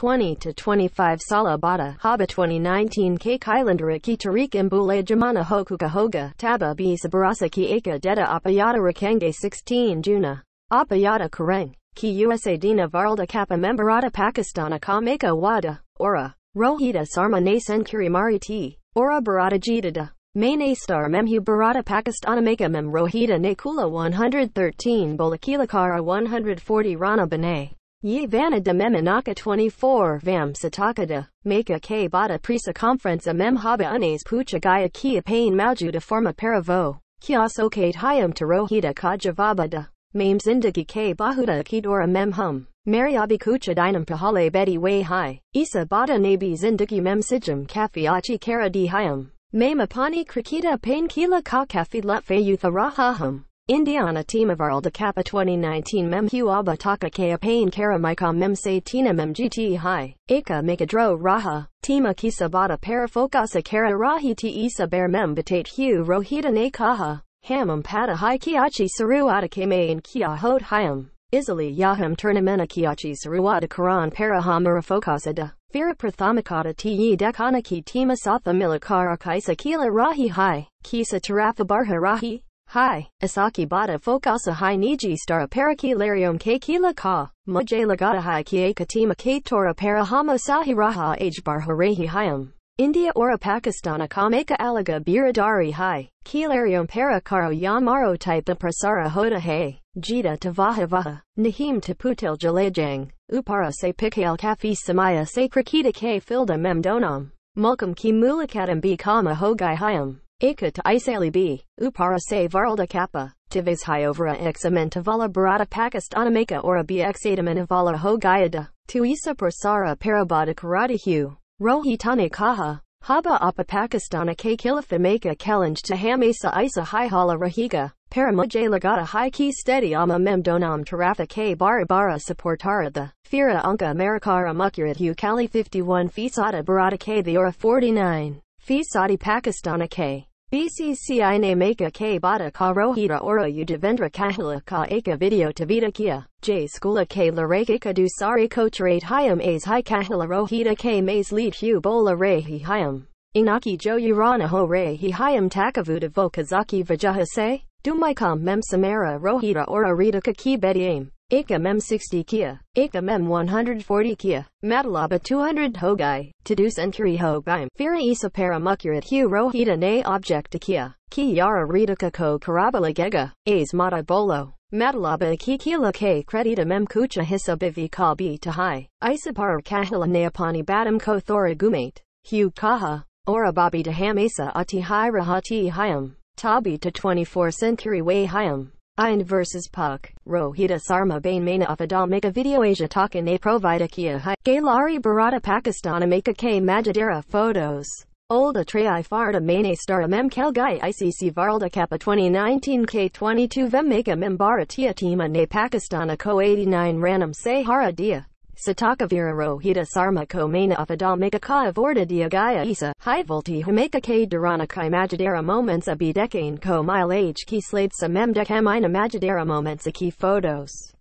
20-25 to Salabata, Haba 2019 Cake Islander Aki Tariq Mbule Jamana Hokuka Hoga, Taba B Ki Aka Deta Apayata Rakenge 16 Juna, Apayata Kareng, Ki USA Dina Varlda Kappa Memberata Pakistana Kameka Wada, Ora, Rohita Sarma Nasen Kirimari T, Ora Bharata Jidada. Main star Memhu Bharata Pakistana Meka Mem Rohita Nekula 113 Bolakilakara 140 Rana Bane Ye vana de memanaka 24 vam satakada, make a k bada pre conference a mem haba unes pucha gaya kia pain mauju de forma paravo, kias okate hyam tarohita kajavabada, mames indigi k bahuda akidora mem hum. Mariabi kucha dinam pahale bedi way high, isa bada nabi zindigi mem sijam achi kara di hayam, mem apani krikita pain kila ka kafi lut fe yutharahaham. Indiana team of Arl Kappa 2019 Mem Hu Abba Taka Kea Pain Karamika Mem Satina Mem GT High, a Megadro Raha, Tima Kisabata Parafokasa Kara Rahi ti Isa Bear Mem Batate Hu Rohita kaha. Hamam Pata Hai Kiachi Saru Atakame in Kia Hot Hyam, izali Yaham Turnamena Kiachi Saru Atakaran Parahamara Fokasada. Vera Prathamakata te ki tima satha milakara kaisa kila rahi hai, kisa tarafa barha rahi, Hi, Asaki bata fokasa hi niji star paraki larium ke kila ka, Maje lagata hi kie katima ke tora sahi sahiraha ajbar harehi Hayam. India ora Pakistana kameka alaga biradari hi, kilarium para karo yamaro type prasara hoda hey, jita tavahavaha, nahim taputil jalejang, upara se pikyal kafi samaya se krikita ke filda memdonam, mulkum ki mulakadam b kama hogai hiam. Aka to isali b, upara se varalda kappa, tives hyovara examentavala barata pakistanamaka ora bxadamanavala ho gayada, tuisa prasara parabada karata hu, rohitane kaha, haba apa pakistana ke meka kelanj to hamasa isa hala rahiga, paramuja lagata high key steady ama mem donam tarafa k barabara supportara the, fira unka americara mukurat hu kali 51 fisata barata k the ora 49. Fi Saudi Pakistana K. BCCI name Aka K Bada Ka Rohira Ora udivendra kahila Ka Aka Video Tavita Kia J Skula K lareka Ka Dusari Kocharate Hyam A's Hi kahila Rohita K Mays Lead Hu Bola Rehi Hyam Inaki Jo Urana Ho Rehi Hyam Takavuta Vokazaki Vajahase kam Mem Samara Rohira Ora Rita Kaki Bedi Aim Akam M60 Kia, Akam M140 Kia, Matalaba 200 Hogai, Tadus century Hogai, Hogaim, Fira Isa Paramukurat Hu Rohita Ne Object Kia, Kiara Ritaka Ko Karabala Gega, Aes Mata Bolo. Matalaba Kikila K Credita Mem Kucha Hissa Bivi Ka B Tahai, Isapara Kahila Neapani Badam Ko Thora Gumate, Hu Kaha, Ora Babi Dahamesa Atihai Rahati Hayam, Tabi to 24 Century Way Hayam. Ein versus Puck, Rohita Sarma Bain Maina Afadal Make a Video Asia Takan A Provide Kia Hai, Gaylari Bharata Pakistan Make a K Majadira Photos. Old Atreyi Farda Mane Star Mem Kelgai ICC Varlda Kappa 2019 K22 Vem Make a team Tima Ne Pakistan a Co 89 Ranam Sahara Dia. Sataka Rohita Hita Sarma Komena Afadamika Ka Avorda Diagaya Isa, Hivolti Hameka K Duranakai majidera Moments Abidekane Ko Mile H Ki Slade samemdekamina majidera Moments Aki Photos